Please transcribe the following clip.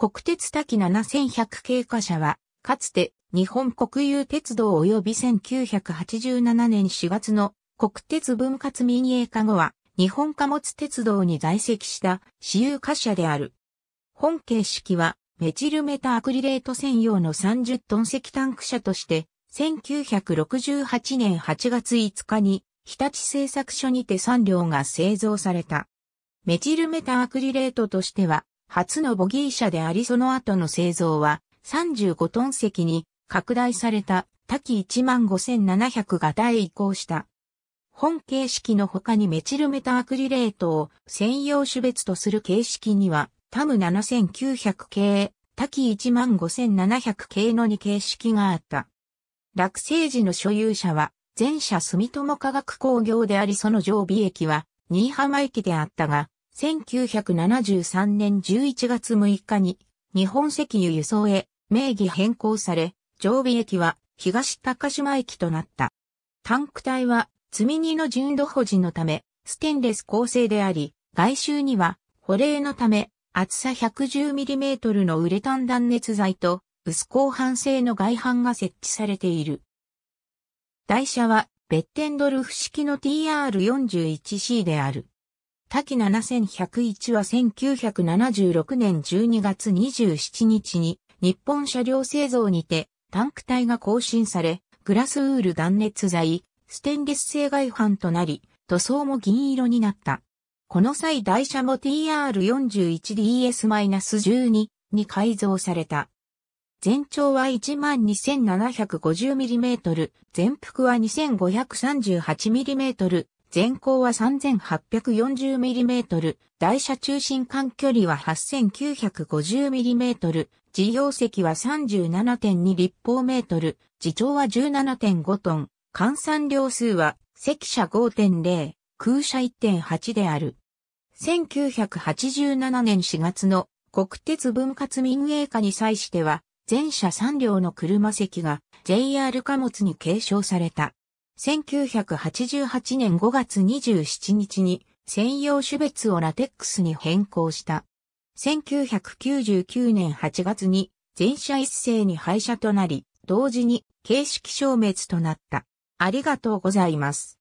国鉄滝7100系貨車は、かつて日本国有鉄道及び1987年4月の国鉄分割民営化後は、日本貨物鉄道に在籍した私有貨車である。本形式は、メチルメタアクリレート専用の30トン石炭ク車として、1968年8月5日に、日立製作所にて3両が製造された。メチルメタアクリレートとしては、初のボギー車でありその後の製造は35トン席に拡大された多機15700型へ移行した。本形式の他にメチルメタアクリレートを専用種別とする形式にはタム7900系、多機15700系の2形式があった。落成時の所有者は前者住友化学工業でありその常備駅は新居浜駅であったが、1973年11月6日に日本石油輸送へ名義変更され、常備駅は東高島駅となった。タンク体は積み荷の純度保持のため、ステンレス構成であり、外周には保冷のため厚さ 110mm のウレタン断熱材と薄鋼板製の外板が設置されている。台車はベッテンドルフ式の TR41C である。キ7101は1976年12月27日に日本車両製造にてタンク体が更新され、グラスウール断熱材、ステンレス製外板となり、塗装も銀色になった。この際台車も TR41DS-12 に改造された。全長は 12,750mm、全幅は 2538mm、全高は 3840mm、台車中心間距離は 8950mm、事業席は37.2立方メートル、自長は17.5トン、換算量数は席車5.0、空車1.8である。1987年4月の国鉄分割民営化に際しては、全車3両の車席が JR 貨物に継承された。1988年5月27日に専用種別をラテックスに変更した。1999年8月に全社一斉に廃車となり、同時に形式消滅となった。ありがとうございます。